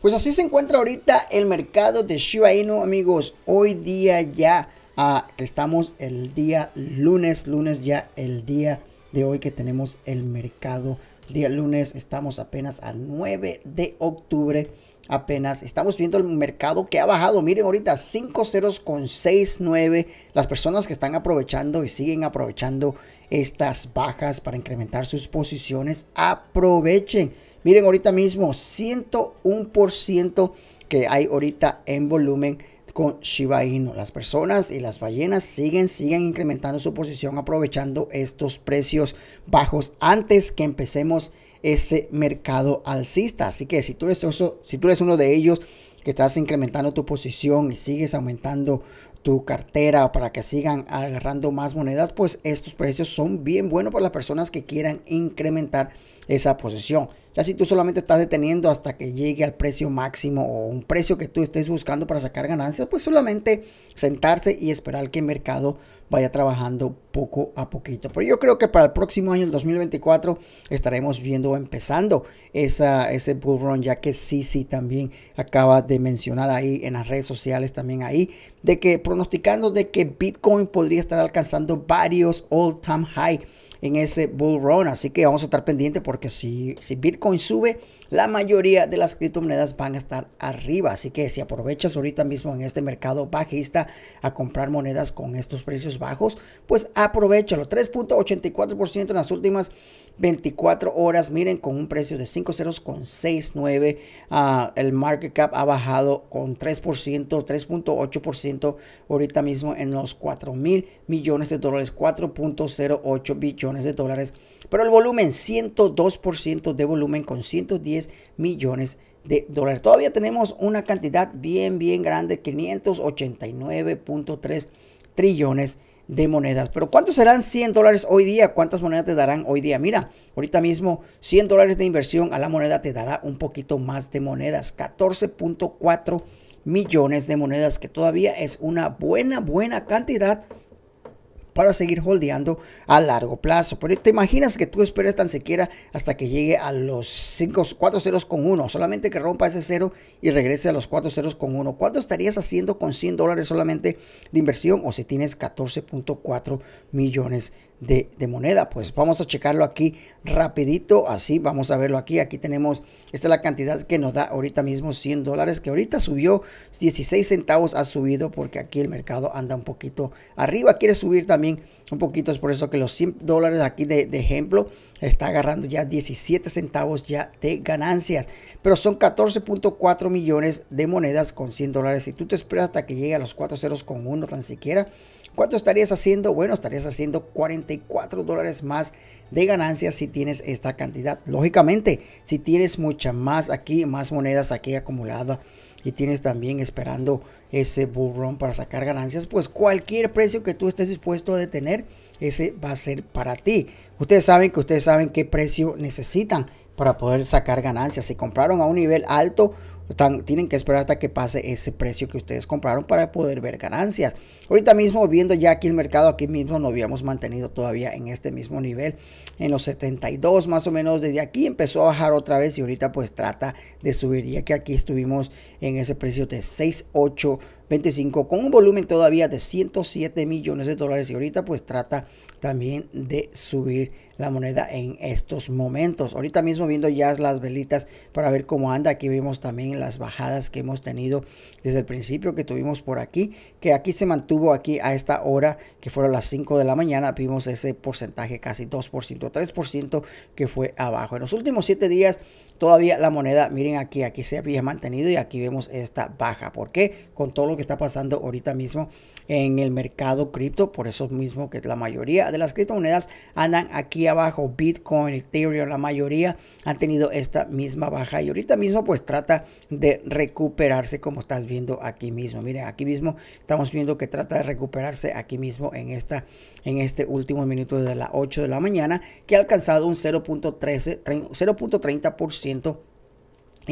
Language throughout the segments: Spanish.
Pues así se encuentra ahorita el mercado de Shiba Inu, amigos. Hoy día ya que ah, estamos el día lunes, lunes ya el día de hoy que tenemos el mercado. Día lunes estamos apenas a 9 de octubre. Apenas estamos viendo el mercado que ha bajado. Miren ahorita 5 ceros con 69. Las personas que están aprovechando y siguen aprovechando estas bajas para incrementar sus posiciones, aprovechen Miren ahorita mismo, 101% que hay ahorita en volumen con Shiba Inu. Las personas y las ballenas siguen, siguen incrementando su posición aprovechando estos precios bajos antes que empecemos ese mercado alcista. Así que si tú eres, si tú eres uno de ellos que estás incrementando tu posición y sigues aumentando tu cartera para que sigan agarrando más monedas, pues estos precios son bien buenos para las personas que quieran incrementar esa posición. Ya si tú solamente estás deteniendo hasta que llegue al precio máximo o un precio que tú estés buscando para sacar ganancias, pues solamente sentarse y esperar que el mercado vaya trabajando poco a poquito. Pero yo creo que para el próximo año, el 2024, estaremos viendo empezando esa, ese bull run, ya que Sisi también acaba de mencionar ahí en las redes sociales, también ahí, de que pronosticando de que Bitcoin podría estar alcanzando varios all-time high en ese bull run. Así que vamos a estar pendientes porque si, si Bitcoin sube, la mayoría de las criptomonedas van a estar arriba. Así que si aprovechas ahorita mismo en este mercado bajista a comprar monedas con estos precios bajos, pues aprovechalo. 3.84% en las últimas 24 horas, miren, con un precio de 50,69. ceros con 69. Ah, el market cap ha bajado con 3%, 3.8% ahorita mismo en los 4 mil millones de dólares, 4.08 billones de dólares. Pero el volumen, 102% de volumen con 110 millones de dólares. Todavía tenemos una cantidad bien, bien grande, 589.3 trillones de de monedas. Pero ¿cuántos serán 100 dólares hoy día? ¿Cuántas monedas te darán hoy día? Mira, ahorita mismo 100 dólares de inversión a la moneda te dará un poquito más de monedas, 14.4 millones de monedas, que todavía es una buena, buena cantidad para seguir holdeando a largo plazo. Pero te imaginas que tú esperas tan siquiera hasta que llegue a los cinco 4 ceros con 1, solamente que rompa ese cero y regrese a los 4 ceros con 1. ¿Cuánto estarías haciendo con 100 dólares solamente de inversión o si tienes 14.4 millones de, moneda. Pues vamos a checarlo aquí rapidito, así vamos a verlo aquí. Aquí tenemos, esta es la cantidad que nos da ahorita mismo 100 dólares, que ahorita subió 16 centavos, ha subido porque aquí el mercado anda un poquito arriba, quiere subir también un poquito, es por eso que los 100 dólares aquí de, ejemplo está agarrando ya 17 centavos ya de ganancias, pero son 14.4 millones de monedas con 100 dólares. y tú te esperas hasta que llegue a los cuatro ceros con uno tan siquiera, ¿Cuánto estarías haciendo? Bueno, estarías haciendo 44 dólares más de ganancias si tienes esta cantidad. Lógicamente, si tienes mucha más aquí, más monedas aquí acumulada y tienes también esperando ese bull run para sacar ganancias, pues cualquier precio que tú estés dispuesto a detener, ese va a ser para ti. Ustedes saben que ustedes saben qué precio necesitan para poder sacar ganancias. Si compraron a un nivel alto, tienen que esperar hasta que pase ese precio que ustedes compraron para poder ver ganancias. Ahorita mismo, viendo ya aquí el mercado, aquí mismo no habíamos mantenido todavía en este mismo nivel, en los 72 más o menos. Desde aquí empezó a bajar otra vez y ahorita pues trata de subir. Ya que aquí estuvimos en ese precio de 6.8 25 con un volumen todavía de 107 millones de dólares y ahorita pues trata también de subir la moneda en estos momentos. Ahorita mismo viendo ya las velitas para ver cómo anda. Aquí vemos también las bajadas que hemos tenido desde el principio que tuvimos por aquí, que aquí se mantuvo aquí a esta hora que fueron las 5 de la mañana. Vimos ese porcentaje casi 2%, 3% que fue abajo. En los últimos 7 días todavía la moneda, miren aquí, aquí se había mantenido y aquí vemos esta baja. ¿Por qué? Con todos los que está pasando ahorita mismo en el mercado cripto. Por eso mismo que la mayoría de las criptomonedas andan aquí abajo. Bitcoin, Ethereum, la mayoría han tenido esta misma baja. Y ahorita mismo pues trata de recuperarse como estás viendo aquí mismo. mire aquí mismo estamos viendo que trata de recuperarse aquí mismo en, esta, en este último minuto de las 8 de la mañana que ha alcanzado un 0.13, 0.30%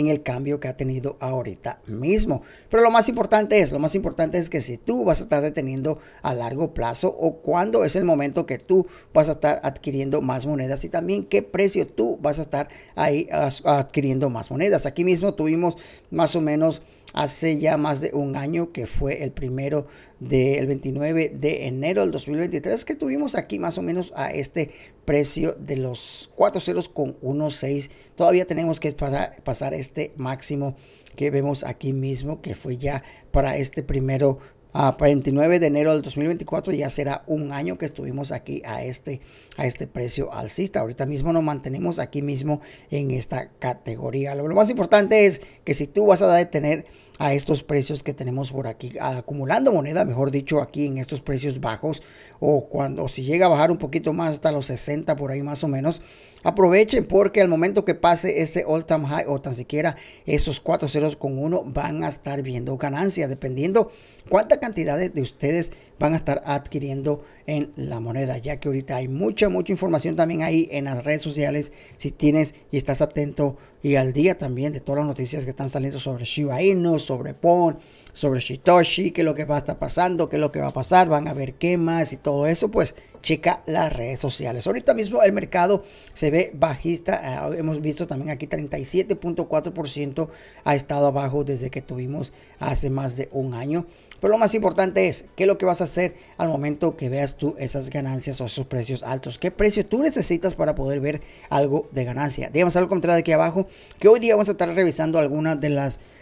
en el cambio que ha tenido ahorita mismo. Pero lo más importante es, lo más importante es que si tú vas a estar deteniendo a largo plazo o cuándo es el momento que tú vas a estar adquiriendo más monedas y también qué precio tú vas a estar ahí adquiriendo más monedas. Aquí mismo tuvimos más o menos hace ya más de un año que fue el primero del 29 de enero del 2023 que tuvimos aquí más o menos a este precio de los cuatro ceros con 1.6. Todavía tenemos que pasar, este máximo que vemos aquí mismo que fue ya para este primero ah, a 29 de enero del 2024 ya será un año que estuvimos aquí a este, a este precio alcista. Ahorita mismo nos mantenemos aquí mismo en esta categoría. Lo, lo más importante es que si tú vas a detener a estos precios que tenemos por aquí, acumulando moneda, mejor dicho, aquí en estos precios bajos o cuando si llega a bajar un poquito más hasta los 60 por ahí más o menos, aprovechen porque al momento que pase ese all time high o tan siquiera esos 4 ceros con 1 van a estar viendo ganancias dependiendo cuánta cantidad de, de ustedes van a estar adquiriendo en la moneda, ya que ahorita hay mucha, mucha información también ahí en las redes sociales. Si tienes y estás atento y al día también de todas las noticias que están saliendo sobre Shiba Inu, sobre PON sobre Shitoshi, qué es lo que va a estar pasando, qué es lo que va a pasar, van a ver qué más y todo eso, pues checa las redes sociales. Ahorita mismo el mercado se ve bajista, ah, hemos visto también aquí 37.4% ha estado abajo desde que tuvimos hace más de un año. Pero lo más importante es qué es lo que vas a hacer al momento que veas tú esas ganancias o esos precios altos. ¿Qué precio tú necesitas para poder ver algo de ganancia? Digamos algo contrario aquí abajo, que hoy día vamos a estar revisando algunas de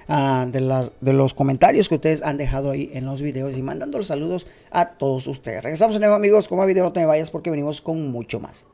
ah, de las de los comentarios que ustedes han dejado ahí en los videos y mandando los saludos a todos ustedes. Regresamos de nuevo amigos como más video, no te vayas porque venimos con mucho más.